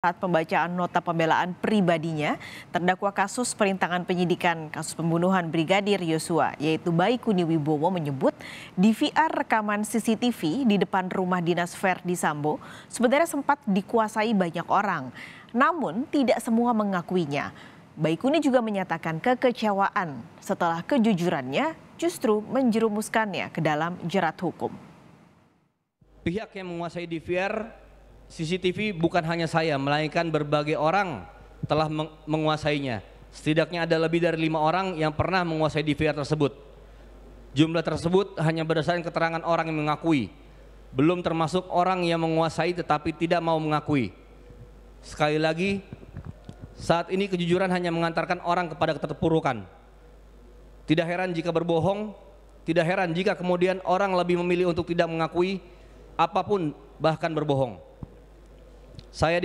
Saat pembacaan nota pembelaan pribadinya, terdakwa kasus perintangan penyidikan kasus pembunuhan Brigadir Yosua, yaitu Baikuni Wibowo menyebut DVR rekaman CCTV di depan rumah dinas Verdi Sambo sebenarnya sempat dikuasai banyak orang, namun tidak semua mengakuinya. Baikuni juga menyatakan kekecewaan setelah kejujurannya justru menjerumuskannya ke dalam jerat hukum. Pihak yang menguasai DVR CCTV bukan hanya saya, melainkan berbagai orang telah menguasainya. Setidaknya ada lebih dari lima orang yang pernah menguasai DVR tersebut. Jumlah tersebut hanya berdasarkan keterangan orang yang mengakui, belum termasuk orang yang menguasai tetapi tidak mau mengakui. Sekali lagi, saat ini kejujuran hanya mengantarkan orang kepada keterpurukan. Tidak heran jika berbohong, tidak heran jika kemudian orang lebih memilih untuk tidak mengakui apapun bahkan berbohong. Saya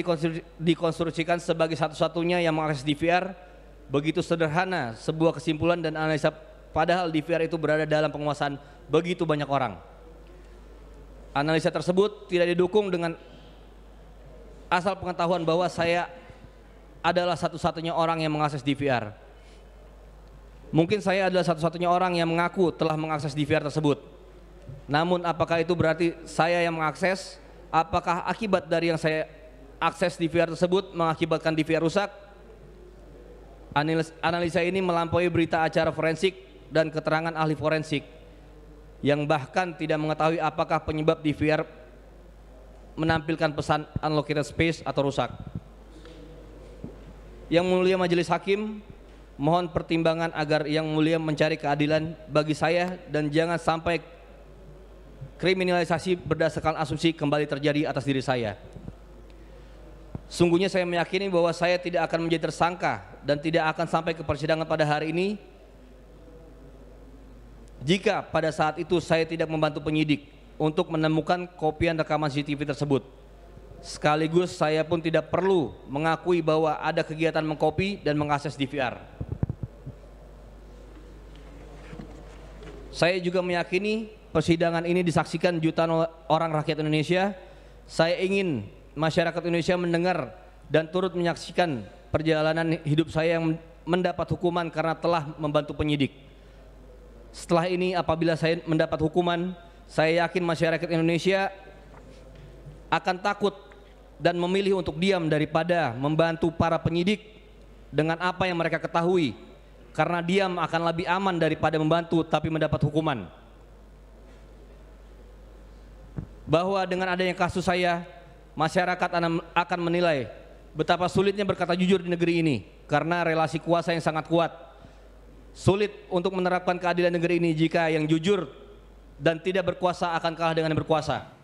dikonstruksikan sebagai satu-satunya yang mengakses DVR begitu sederhana sebuah kesimpulan dan analisa padahal DVR itu berada dalam penguasaan begitu banyak orang. Analisa tersebut tidak didukung dengan asal pengetahuan bahwa saya adalah satu-satunya orang yang mengakses DVR. Mungkin saya adalah satu-satunya orang yang mengaku telah mengakses DVR tersebut. Namun apakah itu berarti saya yang mengakses? Apakah akibat dari yang saya akses DVR tersebut mengakibatkan DVR rusak. Analisa ini melampaui berita acara forensik dan keterangan ahli forensik yang bahkan tidak mengetahui apakah penyebab DVR menampilkan pesan unlocated space atau rusak. Yang mulia majelis hakim, mohon pertimbangan agar yang mulia mencari keadilan bagi saya dan jangan sampai kriminalisasi berdasarkan asumsi kembali terjadi atas diri saya. Sungguhnya saya meyakini bahwa saya tidak akan menjadi tersangka dan tidak akan sampai ke persidangan pada hari ini jika pada saat itu saya tidak membantu penyidik untuk menemukan kopian rekaman CCTV tersebut. Sekaligus saya pun tidak perlu mengakui bahwa ada kegiatan mengkopi dan mengakses DVR. Saya juga meyakini persidangan ini disaksikan jutaan orang rakyat Indonesia. Saya ingin masyarakat Indonesia mendengar dan turut menyaksikan perjalanan hidup saya yang mendapat hukuman karena telah membantu penyidik. Setelah ini apabila saya mendapat hukuman, saya yakin masyarakat Indonesia akan takut dan memilih untuk diam daripada membantu para penyidik dengan apa yang mereka ketahui karena diam akan lebih aman daripada membantu tapi mendapat hukuman bahwa dengan adanya kasus saya masyarakat akan menilai betapa sulitnya berkata jujur di negeri ini karena relasi kuasa yang sangat kuat. Sulit untuk menerapkan keadilan negeri ini jika yang jujur dan tidak berkuasa akan kalah dengan yang berkuasa.